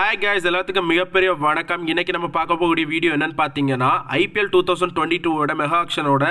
hi guys எல்லாத்துக்கும் மிகப்பெரிய வணக்கம் இன்னைக்கு நம்ம பார்க்க போகக்கூடிய வீடியோ என்னன்னு பார்த்தீங்கன்னா ஐபிஎல் டூ தௌசண்ட் டுவெண்ட்டி டூவோட மெகா ஆக்ஷனோட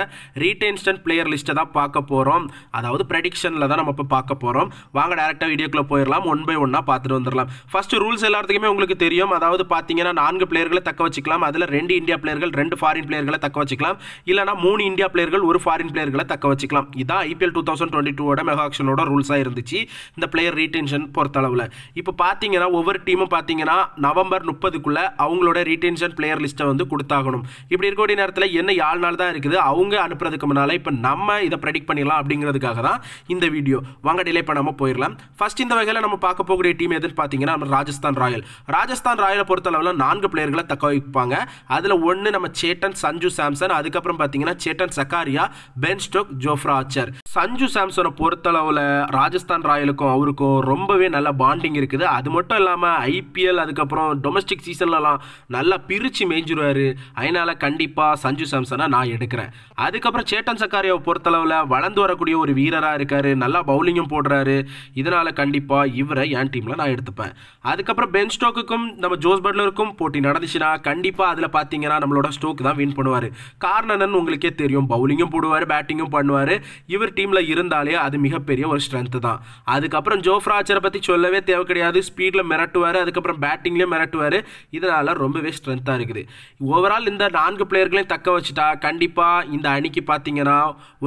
ரீடென்ஸ்டன் பிளேயர் லிஸ்ட்டை தான் பார்க்க போகிறோம் அதாவது ப்ரெடிக்ஷனில் தான் நம்ம இப்போ பார்க்க போகிறோம் வாங்க டேரெக்டாக வீடியோக்குள்ளே போயிடலாம் ஒன் பை ஒன்னாக பார்த்துட்டு வந்துடலாம் ஃபஸ்ட்டு ரூல்ஸ் எல்லாத்துக்குமே உங்களுக்கு தெரியும் அதாவது பார்த்தீங்கன்னா நான்கு பிளேயர்களை தக்க வச்சுக்கலாம் அதில் ரெண்டு இந்தியா பிளேயர்கள் ரெண்டு ஃபாரின் பிளேயர்களை தக்க வச்சுக்கலாம் இல்லைனா மூணு இந்தியா பிளேயர்கள் ஒரு ஃபாரின் பிளேயர்களை தக்க வச்சுக்கலாம் இதான் ஐபிஎல் டூ தௌசண்ட் டுவெண்ட்டி டூவோட மெகாக்ஷனோட ரூல்ஸாக இருந்துச்சு இந்த பிளேயர் ரீடென்ஷன் பொறுத்தளவில் இப்போ பார்த்தீங்கன்னா ஒவ்வொரு டீமும் பார்த்தீங்கன்னா பார்த்தீங்கன்னா நவம்பர் முப்பதுக்குள்ளே அவங்களோட ரீடென்ஷன் பிளேயர் லிஸ்ட்டை வந்து கொடுத்தாகணும் இப்படி இருக்கக்கூடிய நேரத்தில் என்ன ஏழு நாள் தான் இருக்குது அவங்க அனுப்புறதுக்கு முன்னால் இப்போ நம்ம இதை ப்ரெடிக்ட் பண்ணிடலாம் அப்படிங்கிறதுக்காக தான் இந்த வீடியோ வாங்க டிலே பண்ணாமல் போயிடலாம் ஃபர்ஸ்ட் இந்த வகையில் நம்ம பார்க்க போகக்கூடிய டீம் எதுன்னு பார்த்தீங்கன்னா நம்ம ராஜஸ்தான் ராயல் ராஜஸ்தான் ராயலை பொறுத்தளவில் நான்கு பிளேயர்களை தக்க வைப்பாங்க அதில் ஒன்று நம்ம சேட்டன் சஞ்சு சாம்சன் அதுக்கப்புறம் பார்த்தீங்கன்னா Chetan Sakariya Ben Stokes Jofra Archer Sanju சாம்சனை பொறுத்தளவில் ராஜஸ்தான் ராயலுக்கும் அவருக்கும் ரொம்பவே நல்ல பாண்டிங் இருக்குது அது மட்டும் இல்லாமல் ஐபிஎல் அதுக்கப்புறம் டொமஸ்டிக் சீசன்லலாம் நல்லா பிரித்து மேய்ஞ்சிருவார் அதனால் கண்டிப்பாக சஞ்சு சாம்சனை நான் எடுக்கிறேன் அதுக்கப்புறம் சேட்டன் சக்காரியாவை பொறுத்தளவில் வளர்ந்து வரக்கூடிய ஒரு வீரராக இருக்கார் நல்லா பவுலிங்கும் போடுறாரு இதனால் கண்டிப்பாக இவரை என் டீமில் நான் எடுத்துப்பேன் அதுக்கப்புறம் பென் ஸ்டோக்குக்கும் நம்ம ஜோஸ் பட்லருக்கும் போட்டி நடந்துச்சுன்னா கண்டிப்பாக அதில் பார்த்தீங்கன்னா நம்மளோட ஸ்டோக் தான் வின் பண்ணுவார் காரணம் என்னன்னு உங்களுக்கே தெரியும் பவுலிங்கும் போடுவார் பேட்டிங்கும் பண்ணுவார் இவர் டீம் டீமில் இருந்தாலே அது மிகப்பெரிய ஒரு ஸ்ட்ரென்த்து தான் அதுக்கப்புறம் ஜோஃப்ராச்சரை பற்றி சொல்லவே தேவை கிடையாது ஸ்பீடில் மிரட்டுவார் அதுக்கப்புறம் பேட்டிங்லேயும் மிரட்டுவார் இதனால் ரொம்பவே ஸ்ட்ரென்த்தாக இருக்குது ஓவரால் இந்த நான்கு பிளேயர்களையும் தக்க வச்சுட்டா கண்டிப்பாக இந்த அணிக்கு பார்த்தீங்கன்னா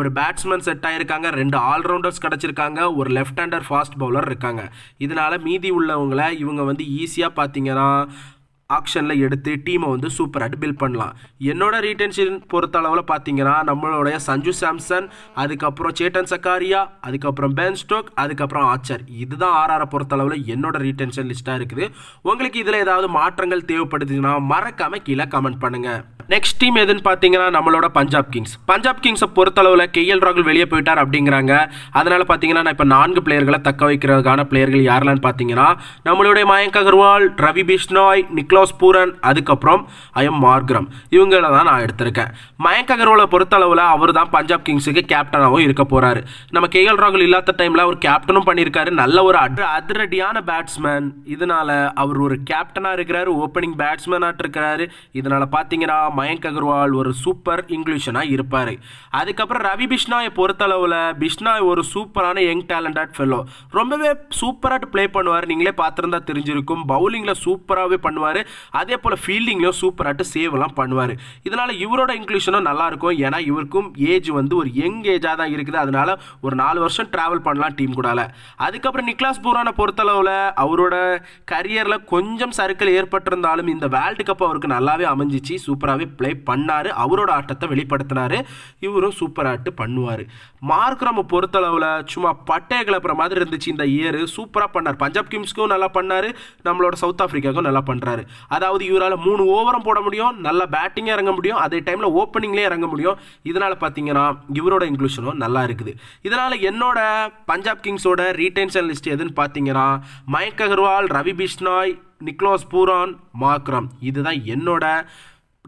ஒரு பேட்ஸ்மேன் செட் ஆகிருக்காங்க ரெண்டு ஆல்ரவுண்டர்ஸ் கிடச்சிருக்காங்க ஒரு லெஃப்ட் ஹேண்டர் ஃபாஸ்ட் பவுலர் இருக்காங்க இதனால் மீதி உள்ளவங்களை இவங்க வந்து ஈஸியாக பார்த்தீங்கன்னா ஆக்ஷனில் எடுத்து டீமை வந்து சூப்பராக பில்ட் பண்ணலாம் என்னோட ரீட்டன்ஷன் பொறுத்தளவில் பார்த்தீங்கன்னா நம்மளுடைய சஞ்சு சாம்சன் அதுக்கப்புறம் சேட்டன் சக்காரியா அதுக்கப்புறம் பென் ஸ்டோக் அதுக்கப்புறம் ஆச்சர் இதுதான் ஆர்ஆரை பொறுத்தளவில் என்னோட ரீட்டன்ஷன் லிஸ்ட்டாக இருக்குது உங்களுக்கு இதில் ஏதாவது மாற்றங்கள் தேவைப்படுதுன்னா மறக்காமல் கீழே கமெண்ட் பண்ணுங்கள் நெக்ஸ்ட் டீம் எதுன்னு பார்த்தீங்கன்னா நம்மளோட பஞ்சாப் கிங்ஸ் பஞ்சாப் கிங்ஸை பொறுத்தளவில் கேஎல் ராகுல் வெளியே போயிட்டார் அப்படிங்கிறாங்க அதனால் பார்த்தீங்கன்னா நான் இப்போ நான்கு பிளேயர்களை தக்க வைக்கிறதுக்கான பிளேயர்கள் யாரெல்லாம் பார்த்தீங்கன்னா நம்மளுடைய மயங்க் அகர்வால் ரவி பிஷ்னாய் நிக்லாஸ் பூரன் அதுக்கப்புறம் ஐஎம் மார்க்ரம் இவங்கள தான் நான் எடுத்திருக்கேன் மயங்க் அகர்வாலை பொறுத்தளவில் அவர் தான் பஞ்சாப் கிங்ஸுக்கு கேப்டனாகவும் இருக்க போகிறாரு நம்ம கேஎல் ராகுல் இல்லாத டைமில் அவர் கேப்டனும் பண்ணியிருக்காரு நல்ல ஒரு அட்ர அதிரடியான பேட்ஸ்மேன் இதனால் அவர் ஒரு கேப்டனாக இருக்கிறாரு ஓப்பனிங் பேட்ஸ்மேனாக இருக்கிறாரு இதனால் பார்த்தீங்கன்னா மயங்க் அகர்வால் ஒரு சூப்பர் இங்கிலீஷனாக இருப்பார் அதுக்கப்புறம் ரவி பிஷ்னாயை பொறுத்தளவில் பிஷ்னாய் ஒரு சூப்பரான யங் டேலண்டட் ஃபெல்லோ ரொம்பவே சூப்பராக ப்ளே பண்ணுவார் நீங்களே பார்த்துருந்தா தெரிஞ்சிருக்கும் பவுலிங்கில் சூப்பராகவே பண்ணுவார் அதே போல் ஃபீல்டிங்லேயும் சூப்பராக சேவ்லாம் பண்ணுவார் இதனால் இவரோட இங்கிலீஷனும் நல்லாயிருக்கும் ஏன்னா இவருக்கும் ஏஜ் வந்து ஒரு யங் ஏஜாக தான் இருக்குது அதனால் ஒரு நாலு வருஷம் ட்ராவல் பண்ணலாம் டீம் கூடால அதுக்கப்புறம் நிக்லாஸ் பூரானை பொறுத்தளவில் அவரோட கரியரில் கொஞ்சம் சர்க்கிள் ஏற்பட்டிருந்தாலும் இந்த வேர்ல்டு கப் அவருக்கு நல்லாவே அமைஞ்சிச்சு சூப்பராகவே மாதிரி ப்ளே பண்ணார் அவரோட ஆட்டத்தை வெளிப்படுத்தினார் இவரும் சூப்பர் ஆட்டு பண்ணுவார் மார்க் நம்ம பொறுத்தளவில் சும்மா பட்டைய கிளப்புற மாதிரி இருந்துச்சு இந்த இயர் சூப்பராக பண்ணார் பஞ்சாப் கிங்ஸ்க்கும் நல்லா பண்ணார் நம்மளோட சவுத் ஆஃப்ரிக்காவுக்கும் நல்லா பண்ணுறாரு அதாவது இவரால் மூணு ஓவரம் போட முடியும் நல்லா பேட்டிங்கே இறங்க முடியும் அதே டைமில் ஓப்பனிங்லேயே இறங்க முடியும் இதனால் பார்த்தீங்கன்னா இவரோட இன்க்ளூஷனும் நல்லா இருக்குது இதனால் என்னோட பஞ்சாப் கிங்ஸோட ரீடென்ஷன் லிஸ்ட் எதுன்னு பார்த்தீங்கன்னா Mayank Agarwal Ravi Bishnoi Nicholas Pooran Markram இதுதான் என்னோட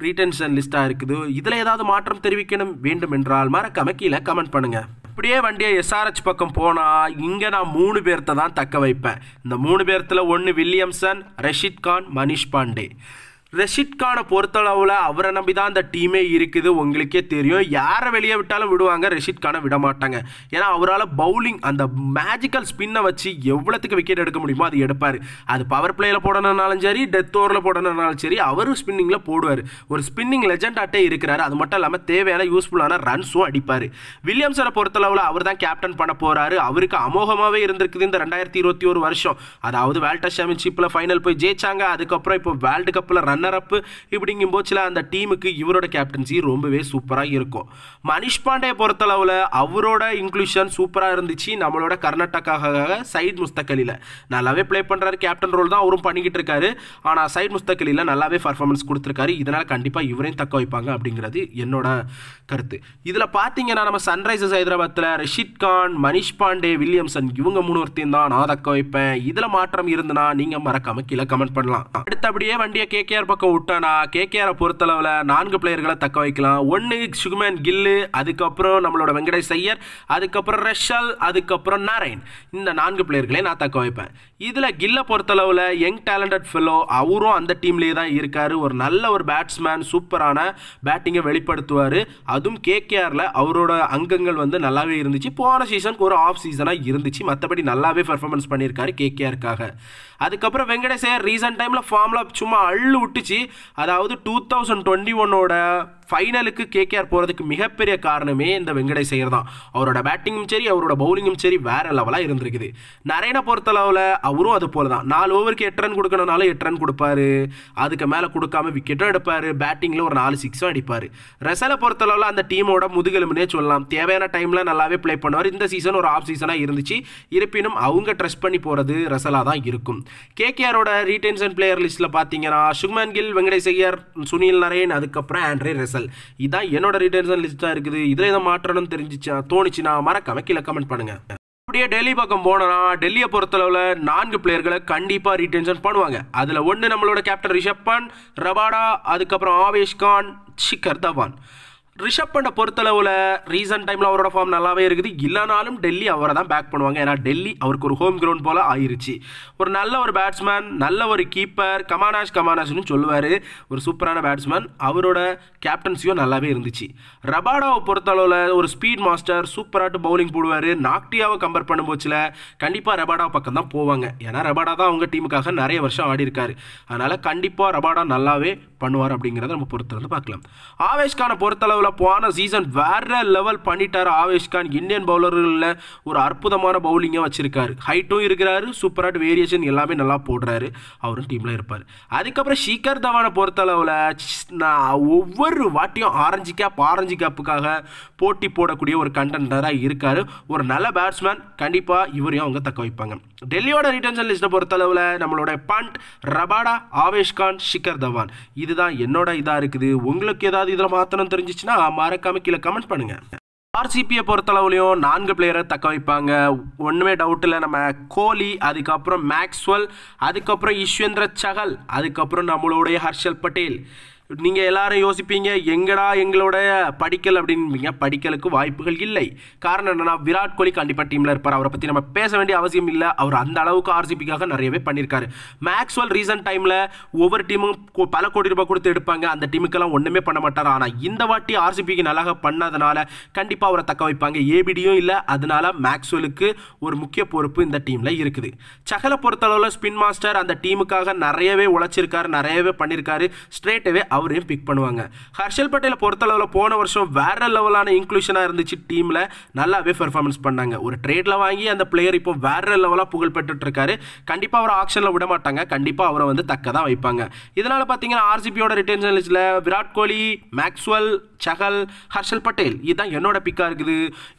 ரீடென்ஷன் லிஸ்ட்டாக இருக்குது இதில் ஏதாவது மாற்றம் தெரிவிக்கணும் வேண்டும் என்றால் மறக்காம கீழே கமெண்ட் பண்ணுங்கள் அப்படியே வண்டியை எஸ்ஆர்ஹெச் பக்கம் போனால் இங்கே நான் மூணு பேர்த்த தான் தக்க வைப்பேன் இந்த மூணு பேர்த்தில் ஒன்று வில்லியம்சன் ரஷித் கான் மனிஷ் பாண்டே ரஷித் கானை பொறுத்தளவில் அவரை நம்பி தான் அந்த டீமே இருக்குது உங்களுக்கே தெரியும் யாரை வெளியே விட்டாலும் விடுவாங்க ரஷித் கானை விட மாட்டாங்க ஏன்னா அவரால் பவுலிங் அந்த மேஜிக்கல் ஸ்பின்னை வச்சு எவ்வளோத்துக்கு விக்கெட் எடுக்க முடியுமோ அது எடுப்பார் அது பவர் பிளேயில் போடணுனாலும் சரி டெத் ஓவரில் போடணும்னாலும் சரி அவரும் ஸ்பின்னிங்கில் போடுவார் ஒரு ஸ்பின்னிங் லெஜெண்டாட்டே இருக்கிறார் அது மட்டும் இல்லாமல் தேவையான யூஸ்ஃபுல்லான ரன்ஸும் அடிப்பார் வில்லியம்ஸரை பொறுத்தளவில் அவர் தான் கேப்டன் பண்ண போகிறாரு அவருக்கு அமோகமாகவே இருந்திருக்குது இந்த ரெண்டாயிரத்தி இருபத்தி ஒரு வருஷம் அதாவது வேர்ல்ட் டெஸ்ட் சாம்பியன்ஷிப்பில் ஃபைனல் போய் ஜெயிச்சாங்க அதுக்கப்புறம் இப்போ வேர்ல்டு கப்பில் ரன் ரன்னர் இப்படிங்கும் இப்படிங்கும்போது அந்த டீமுக்கு இவரோட கேப்டன்சி ரொம்பவே சூப்பராக இருக்கும் மனிஷ் பாண்டே பொறுத்தளவில் அவரோட இன்க்ளூஷன் சூப்பராக இருந்துச்சு நம்மளோட கர்நாடகாக்காக சைட் முஸ்தக் நல்லாவே ப்ளே பண்ணுறாரு கேப்டன் ரோல் தான் அவரும் பண்ணிக்கிட்டு இருக்காரு ஆனால் சைட் முஸ்தக் நல்லாவே பர்ஃபார்மன்ஸ் கொடுத்துருக்காரு இதனால் கண்டிப்பாக இவரையும் தக்க வைப்பாங்க அப்படிங்கிறது என்னோட கருத்து இதில் பார்த்தீங்கன்னா நம்ம சன்ரைசர்ஸ் ஹைதராபாத்தில் ரஷித் கான் மனிஷ் பாண்டே வில்லியம்சன் இவங்க மூணு ஒருத்தையும் தான் நான் தக்க வைப்பேன் இதில் மாற்றம் இருந்தனா நீங்கள் மறக்காமல் கீழே கமெண்ட் பண்ணலாம் அடுத்தபடியே வண்டியை கேகேஆர் பக்கம் விட்டோன்னா கேகேஆரை பொறுத்தளவில் நான்கு பிளேயர்களை தக்க வைக்கலாம் ஒன்று சுகுமேன் கில்லு அதுக்கப்புறம் நம்மளோட வெங்கடேஷ் ஐயர் அதுக்கப்புறம் ரெஷல் அதுக்கப்புறம் நாராயண் இந்த நான்கு பிளேயர்களே நான் தக்க வைப்பேன் இதில் கில்லை பொறுத்தளவில் யங் டேலண்டட் ஃபெல்லோ அவரும் அந்த டீம்லேயே தான் இருக்கார் ஒரு நல்ல ஒரு பேட்ஸ்மேன் சூப்பரான பேட்டிங்கை வெளிப்படுத்துவார் அதுவும் கேகேஆரில் அவரோட அங்கங்கள் வந்து நல்லாவே இருந்துச்சு போன சீசனுக்கு ஒரு ஆஃப் சீசனாக இருந்துச்சு மற்றபடி நல்லாவே பெர்ஃபார்மன்ஸ் பண்ணியிருக்காரு கேகேஆருக்காக அதுக்கப்புறம் வெங்கடேஷ் ஐயர் ரீசன்ட் டைமில் ஃபார்மில் சும்மா அள்ளு விட்டு விட்டுச்சு அதாவது டூ தௌசண்ட் டுவெண்ட்டி ஒன்னோட ஃபைனலுக்கு கேகேஆர் போகிறதுக்கு மிகப்பெரிய காரணமே இந்த வெங்கடை ஐயர் தான் அவரோட பேட்டிங்கும் சரி அவரோட பவுலிங்கும் சரி வேறு லெவலாக இருந்திருக்குது நரேனை பொறுத்தளவில் அவரும் அது போல தான் நாலு ஓவருக்கு எட்டு ரன் கொடுக்கணும்னாலும் எட்டு ரன் கொடுப்பாரு அதுக்கு மேலே கொடுக்காம விக்கெட்டும் எடுப்பார் பேட்டிங்கில் ஒரு நாலு சிக்ஸும் அடிப்பார் ரெசலை பொறுத்தளவில் அந்த டீமோட முதுகெலும்புனே சொல்லலாம் தேவையான டைமில் நல்லாவே ப்ளே பண்ணுவார் இந்த சீசன் ஒரு ஆஃப் சீசனாக இருந்துச்சு இருப்பினும் அவங்க ட்ரெஸ்ட் பண்ணி போகிறது ரசலாக தான் இருக்கும் கேகேஆரோட ரீடென்ஷன் பிளேயர் லிஸ்ட்டில் பார்த்தீங்கன்னா சுக்மான் கில் வெங்கடேஷ் ஐயர் சுனில் நரேன் அதுக்கப்புறம் ஆண்ட்ரே ரெசல் பார்சல் இதான் என்னோட ரிட்டர்ன் லிஸ்ட்டாக இருக்குது இதில் எதை மாற்றணும்னு தெரிஞ்சிச்சா தோணுச்சுன்னா மறக்காம கீழே கமெண்ட் பண்ணுங்கள் அப்படியே டெல்லி பக்கம் போனோம்னா டெல்லியை பொறுத்தளவில் நான்கு பிளேயர்களை கண்டிப்பாக ரீடென்ஷன் பண்ணுவாங்க அதில் ஒன்று நம்மளோட கேப்டன் ரிஷப் பான் ரபாடா அதுக்கப்புறம் ஆவேஷ் கான் ஷிகர் தவான் ரிஷப் பண்ண பொறுத்தளவில் ரீசன்ட் டைமில் அவரோட ஃபார்ம் நல்லாவே இருக்குது இல்லைனாலும் டெல்லி அவரை தான் பேக் பண்ணுவாங்க ஏன்னா டெல்லி அவருக்கு ஒரு ஹோம் கிரவுண்ட் போல் ஆயிருச்சு ஒரு நல்ல ஒரு பேட்ஸ்மேன் நல்ல ஒரு கீப்பர் கமானாஷ் கமானாஷ்னு சொல்லுவார் ஒரு சூப்பரான பேட்ஸ்மேன் அவரோட கேப்டன்சியும் நல்லாவே இருந்துச்சு ரபாடாவை பொறுத்தளவில் ஒரு ஸ்பீட் மாஸ்டர் சூப்பராட்டு பவுலிங் போடுவார் நாக்டியாவை கம்பேர் பண்ணும்போச்சில் கண்டிப்பாக ரபாடா பக்கம் தான் போவாங்க ஏன்னா ரபாடா தான் அவங்க டீமுக்காக நிறைய வருஷம் ஆடி அதனால் கண்டிப்பாக ரபாடா நல்லாவே பண்ணுவார் அப்படிங்கிறத நம்ம பொறுத்தளவில் பார்க்கலாம் ஆவேஷ்கான பொறுத்தளவில் சொல்ல போன சீசன் வேற லெவல் பண்ணிட்டார் ஆவேஷ்கான் இந்தியன் பவுலர்களில் ஒரு அற்புதமான பவுலிங்கை வச்சிருக்காரு ஹைட்டும் இருக்கிறாரு சூப்பராக வேரியேஷன் எல்லாமே நல்லா போடுறாரு அவரும் டீமில் இருப்பார் அதுக்கப்புறம் ஷிகர் தவானை பொறுத்தளவில் நான் ஒவ்வொரு வாட்டியும் ஆரஞ்சு கேப் ஆரஞ்சு கேப்புக்காக போட்டி போடக்கூடிய ஒரு கண்டென்டராக இருக்கார் ஒரு நல்ல பேட்ஸ்மேன் கண்டிப்பாக இவரையும் அவங்க தக்க வைப்பாங்க டெல்லியோட ரிட்டன்ஷன் லிஸ்ட்டை பொறுத்தளவில் நம்மளோட பண்ட் ரபாடா ஆவேஷ்கான் ஷிக்கர் ஷிகர் தவான் இதுதான் என்னோட இதாக இருக்குது உங்களுக்கு ஏதாவது இதில் மாற்றணும்னு தெரிஞ்சிச்சுன்னா மறக்காமல் கீழே கமெண்ட் பண்ணுங்கள் ஆர்சிபியை பொறுத்தளவுலையும் நான்கு பிளேயரை தக்க வைப்பாங்க ஒன்றுமே டவுட் இல்லை நம்ம கோலி அதுக்கப்புறம் மேக்ஸ்வெல் அதுக்கப்புறம் ஈஸ்வேந்திர சகல் அதுக்கப்புறம் நம்மளுடைய ஹர்ஷல் பட்டேல் நீங்கள் எல்லாரும் யோசிப்பீங்க எங்கடா எங்களோட படிக்கல் அப்படின்பீங்க படிக்கலுக்கு வாய்ப்புகள் இல்லை காரணம் என்னென்னா விராட் கோலி கண்டிப்பாக டீமில் இருப்பார் அவரை பற்றி நம்ம பேச வேண்டிய அவசியம் இல்லை அவர் அந்த அளவுக்கு ஆர்சிபிக்காக நிறையவே பண்ணியிருக்காரு மேக்ஸ்வல் ரீசன்ட் டைமில் ஒவ்வொரு டீமும் பல கோடி ரூபாய் கொடுத்து எடுப்பாங்க அந்த டீமுக்கெல்லாம் ஒன்றுமே பண்ண மாட்டார் ஆனால் இந்த வாட்டி ஆர்சிபிக்கு நல்லா பண்ணாதனால கண்டிப்பாக அவரை தக்க வைப்பாங்க ஏபிடியும் இல்லை அதனால மேக்ஸ்வெலுக்கு ஒரு முக்கிய பொறுப்பு இந்த டீமில் இருக்குது சகலை பொறுத்தளவில் ஸ்பின் மாஸ்டர் அந்த டீமுக்காக நிறையவே உழைச்சிருக்காரு நிறையவே பண்ணியிருக்காரு ஸ்ட்ரேட்டவே அவரையும் பிக் பண்ணுவாங்க ஹர்ஷல் பட்டேல பொறுத்தளவில் போன வருஷம் வேற லெவலான இன்க்ளூஷனாக இருந்துச்சு டீமில் நல்லாவே பெர்ஃபார்மன்ஸ் பண்ணாங்க ஒரு ட்ரேடில் வாங்கி அந்த பிளேயர் இப்போ வேற லெவலாக புகழ்பெற்றுட்ருக்காரு கண்டிப்பாக அவரை ஆக்ஷனில் விட மாட்டாங்க கண்டிப்பாக அவரை வந்து தக்க தான் வைப்பாங்க இதனால் பார்த்தீங்கன்னா ஆர்சிபியோட ரிட்டர்ன் லிஸ்டில் விராட் கோலி மேக்ஸ்வெல் சகல் ஹர்ஷல் பட்டேல் இதுதான் என்னோட பிக்காக இருக்குது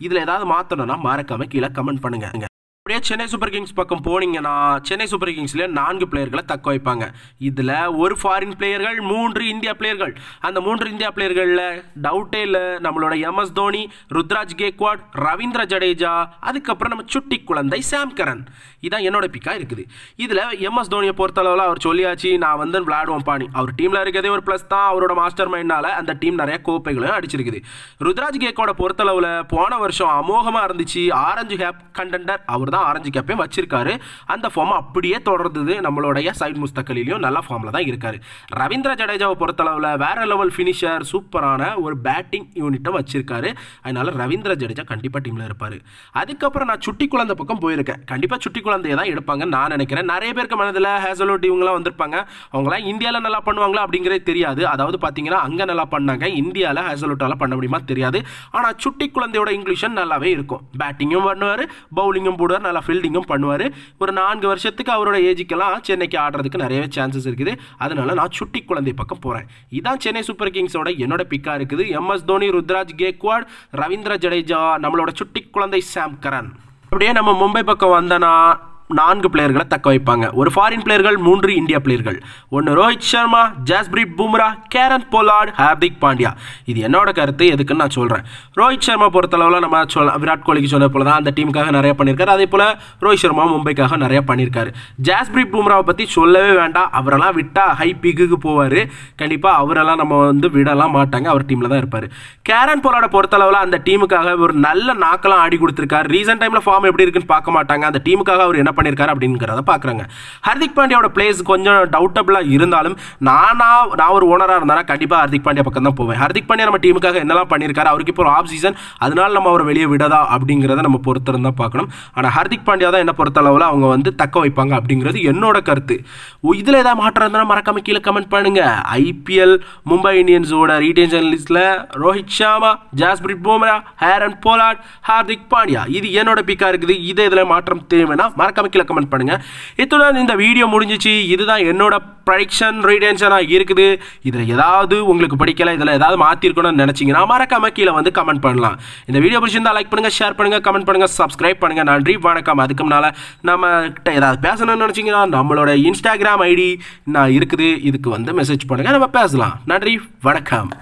இதில் ஏதாவது மாற்றணும்னா மறக்காமல் கீழே கமெண்ட் பண்ணுங்க அப்படியே சென்னை சூப்பர் கிங்ஸ் பக்கம் போனீங்கன்னா சென்னை சூப்பர் கிங்ஸில் நான்கு பிளேயர்களை தக்க வைப்பாங்க இதில் ஒரு ஃபாரின் பிளேயர்கள் மூன்று இந்தியா பிளேயர்கள் அந்த மூன்று இந்தியா பிளேயர்களில் டவுட்டே இல்லை நம்மளோட எம் எஸ் தோனி ருத்ராஜ் கேக்வாட் ரவீந்திர ஜடேஜா அதுக்கப்புறம் நம்ம சுட்டி குழந்தை சாம் கரன் இதான் என்னோட பிக்காக இருக்குது இதில் எம் எஸ் தோனியை பொறுத்தளவில் அவர் சொல்லியாச்சு நான் வந்து விளாடுவோம் பாணி அவர் டீமில் இருக்கிறதே ஒரு ப்ளஸ் தான் அவரோட மாஸ்டர் மைண்டால் அந்த டீம் நிறைய கோப்பைகளும் அடிச்சிருக்குது ருத்ராஜ் கேக்வாட பொறுத்தளவில் போன வருஷம் அமோகமாக இருந்துச்சு ஆரஞ்சு ஹேப் கண்டெண்டர் அவர் தான் தான் ஆரஞ்சு கேப்பே வச்சிருக்காரு அந்த ஃபார்ம் அப்படியே தொடர்ந்தது நம்மளுடைய சைட் முஸ்தக்கலிலையும் நல்ல ஃபார்மில் தான் இருக்கார் ரவீந்திர ஜடேஜாவை பொறுத்தளவில் வேற லெவல் ஃபினிஷர் சூப்பரான ஒரு பேட்டிங் யூனிட்டை வச்சிருக்காரு அதனால ரவீந்திர ஜடேஜா கண்டிப்பாக டீமில் இருப்பார் அதுக்கப்புறம் நான் சுட்டி குழந்தை பக்கம் போயிருக்கேன் கண்டிப்பாக சுட்டி குழந்தையை தான் எடுப்பாங்கன்னு நான் நினைக்கிறேன் நிறைய பேருக்கு மனதில் ஹேசலோட் இவங்களாம் வந்திருப்பாங்க அவங்களாம் இந்தியாவில் நல்லா பண்ணுவாங்களா அப்படிங்கிறது தெரியாது அதாவது பார்த்தீங்கன்னா அங்கே நல்லா பண்ணாங்க இந்தியாவில் ஹேசலோட்டால் பண்ண முடியுமா தெரியாது ஆனால் சுட்டி குழந்தையோட இங்கிலீஷன் நல்லாவே இருக்கும் பேட்டிங்கும் பண்ணுவார் பவுலிங்கும் போடுவார் பண்ணுவார் நல்லா ஃபீல்டிங்கும் பண்ணுவார் ஒரு நான்கு வருஷத்துக்கு அவரோட ஏஜுக்கெல்லாம் சென்னைக்கு ஆடுறதுக்கு நிறையவே சான்சஸ் இருக்குது அதனால நான் சுட்டி குழந்தை பக்கம் போகிறேன் இதான் சென்னை சூப்பர் கிங்ஸோட என்னோட பிக்காக இருக்குது எம்எஸ் தோனி ருத்ராஜ் கேக்வாட் ரவீந்திர ஜடேஜா நம்மளோட சுட்டி குழந்தை சாம் கரன் அப்படியே நம்ம மும்பை பக்கம் வந்தனா நான்கு பிளேயர்களை தக்க வைப்பாங்க ஒரு ஃபாரின் பிளேயர்கள் மூன்று இந்தியா பிளேயர்கள் ஒன்று ரோஹித் சர்மா ஜாஸ்பிரீத் பும்ரா கேரன் போலார்டு ஹார்திக் பாண்டியா இது என்னோட கருத்து எதுக்குன்னு நான் சொல்கிறேன் ரோஹித் சர்மா பொறுத்தளவில் நம்ம சொல்ல விராட் கோலிக்கு சொன்ன போல தான் அந்த டீமுக்காக நிறைய பண்ணியிருக்காரு அதே போல் ரோஹித் சர்மா மும்பைக்காக நிறைய பண்ணியிருக்காரு ஜாஸ்பிரீத் பும்ராவை பற்றி சொல்லவே வேண்டாம் அவரெல்லாம் விட்டால் ஹை பீக்குக்கு போவார் கண்டிப்பாக அவரெல்லாம் நம்ம வந்து விடலாம் மாட்டாங்க அவர் டீமில் தான் இருப்பார் கேரன் போலார்டை பொறுத்தளவில் அந்த டீமுக்காக ஒரு நல்ல நாக்கெல்லாம் ஆடி கொடுத்துருக்காரு ரீசன்ட் டைமில் ஃபார்ம் எப்படி இருக்குன்னு பார்க்க மாட்டாங்க அந்த டீமுக்காக அவர் என்ன பண்ணியிருக்காரு அப்படிங்கிறத பார்க்குறாங்க ஹர்திக் பாண்டியாவோட பிளேஸ் கொஞ்சம் டவுட்டபுளாக இருந்தாலும் நானா நான் ஒரு ஓனராக இருந்தாலும் கண்டிப்பாக ஹர்திக் பாண்டியா பக்கம் தான் போவேன் ஹர்திக் பாண்டியா நம்ம டீமுக்காக என்னெல்லாம் பண்ணியிருக்காரு அவருக்கு இப்போ ஒரு ஆஃப் சீசன் அதனால நம்ம அவரை வெளியே விடதா அப்படிங்கிறத நம்ம பொறுத்திருந்தால் பார்க்கணும் ஆனால் ஹர்திக் பாண்டியா தான் என்ன அளவில் அவங்க வந்து தக்க வைப்பாங்க அப்படிங்கிறது என்னோட கருத்து இதில் ஏதாவது மாற்றம் இருந்தாலும் மறக்காம கீழே கமெண்ட் பண்ணுங்க ஐபிஎல் மும்பை இந்தியன்ஸோட ரீடென்ஷன் லிஸ்ட்டில் ரோஹித் ஷாமா ஜாஸ்பிரிட் பும்ரா ஹேரன் போலாட் ஹார்திக் பாண்டியா இது என்னோட பிக்காக இருக்குது இதே இதில் மாற்றம் தேவைன்னா மறக்காம கீழே கமெண்ட் பண்ணுங்கள் இத்துடன் இந்த வீடியோ முடிஞ்சிச்சு இதுதான் என்னோட ப்ரடிக்ஷன் ரீடென்ஷனாக இருக்குது இதில் ஏதாவது உங்களுக்கு படிக்கலை இதில் ஏதாவது மாற்றிருக்கணும்னு நினச்சிங்கன்னா மறக்காமல் கீழே வந்து கமெண்ட் பண்ணலாம் இந்த வீடியோ பிடிச்சிருந்தால் லைக் பண்ணுங்கள் ஷேர் பண்ணுங்கள் கமெண்ட் பண்ணுங்கள் சப்ஸ்கிரைப் பண்ணுங்கள் நன்றி வணக்கம் அதுக்கு முன்னால் நம்ம ஏதாவது பேசணும்னு நினச்சிங்கன்னா நம்மளோட இன்ஸ்டாகிராம் ஐடி நான் இருக்குது இதுக்கு வந்து மெசேஜ் பண்ணுங்கள் நம்ம பேசலாம் நன்றி வணக்கம்